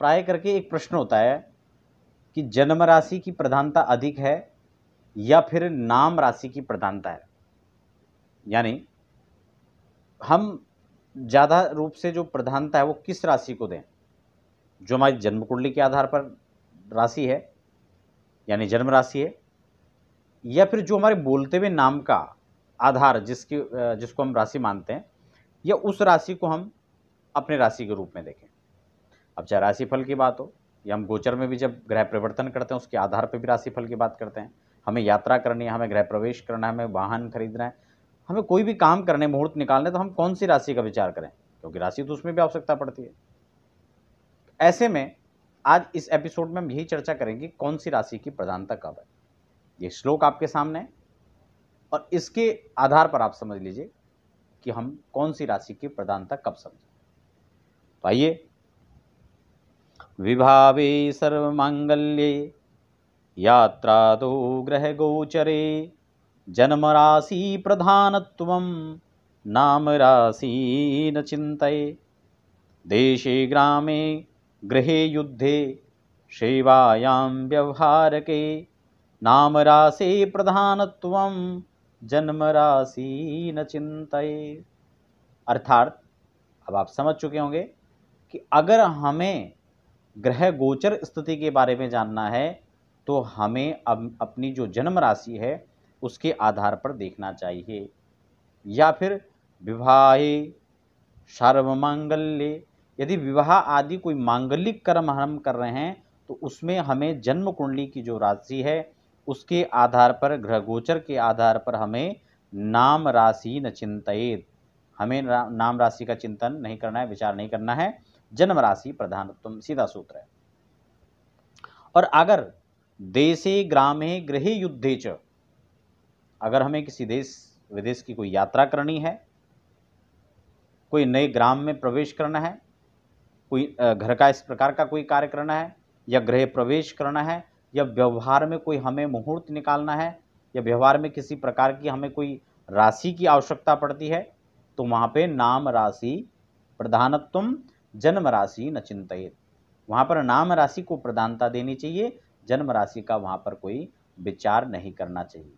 प्राय करके एक प्रश्न होता है कि जन्म राशि की प्रधानता अधिक है या फिर नाम राशि की प्रधानता है यानी हम ज़्यादा रूप से जो प्रधानता है वो किस राशि को दें जो हमारी जन्म कुंडली के आधार पर राशि है यानी जन्म राशि है या फिर जो हमारे बोलते हुए नाम का आधार जिसकी जिसको हम राशि मानते हैं या उस राशि को हम अपने राशि के रूप में देखें अब चाहे राशिफल की बात हो या हम गोचर में भी जब ग्रह परिवर्तन करते हैं उसके आधार पर भी राशिफल की बात करते हैं हमें यात्रा करनी है हमें गृह प्रवेश करना है हमें वाहन खरीदना है हमें कोई भी काम करने मुहूर्त निकालने तो हम कौन सी राशि का विचार करें क्योंकि राशि तो उसमें भी आवश्यकता पड़ती है ऐसे में आज इस एपिसोड में हम यही चर्चा करेंगे कौन सी राशि की प्रधानता कब है ये श्लोक आपके सामने है और इसके आधार पर आप समझ लीजिए कि हम कौन सी राशि की प्रधानता कब समझें तो आइए विभावे यात्रा राशि यात्रादो नाम राशि न चिंत देशे ग्रामे गृहे युद्धे सेवायां व्यवहारके जन्म राशि न चिंत अर्थात अब आप समझ चुके होंगे कि अगर हमें ग्रह गोचर स्थिति के बारे में जानना है तो हमें अब अपनी जो जन्म राशि है उसके आधार पर देखना चाहिए या फिर विवाहे सर्वमांगल्य यदि विवाह आदि कोई मांगलिक कर्म हम कर रहे हैं तो उसमें हमें जन्म कुंडली की जो राशि है उसके आधार पर ग्रह गोचर के आधार पर हमें नाम राशि न चिंतित हमें नाम राशि का चिंतन नहीं करना है विचार नहीं करना है जन्म राशि प्रधानत्व सीधा सूत्र है और अगर देशे ग्रामे गृह युद्धे च अगर हमें किसी देश विदेश की कोई यात्रा करनी है कोई नए ग्राम में प्रवेश करना है कोई घर का इस प्रकार का कोई कार्य करना है या गृह प्रवेश करना है या व्यवहार में कोई हमें मुहूर्त निकालना है या व्यवहार में किसी प्रकार की हमें कोई राशि की आवश्यकता पड़ती है तो वहाँ पे नाम राशि प्रधानत्व जन्म राशि न चिंतित वहाँ पर नाम राशि को प्रधानता देनी चाहिए जन्म राशि का वहाँ पर कोई विचार नहीं करना चाहिए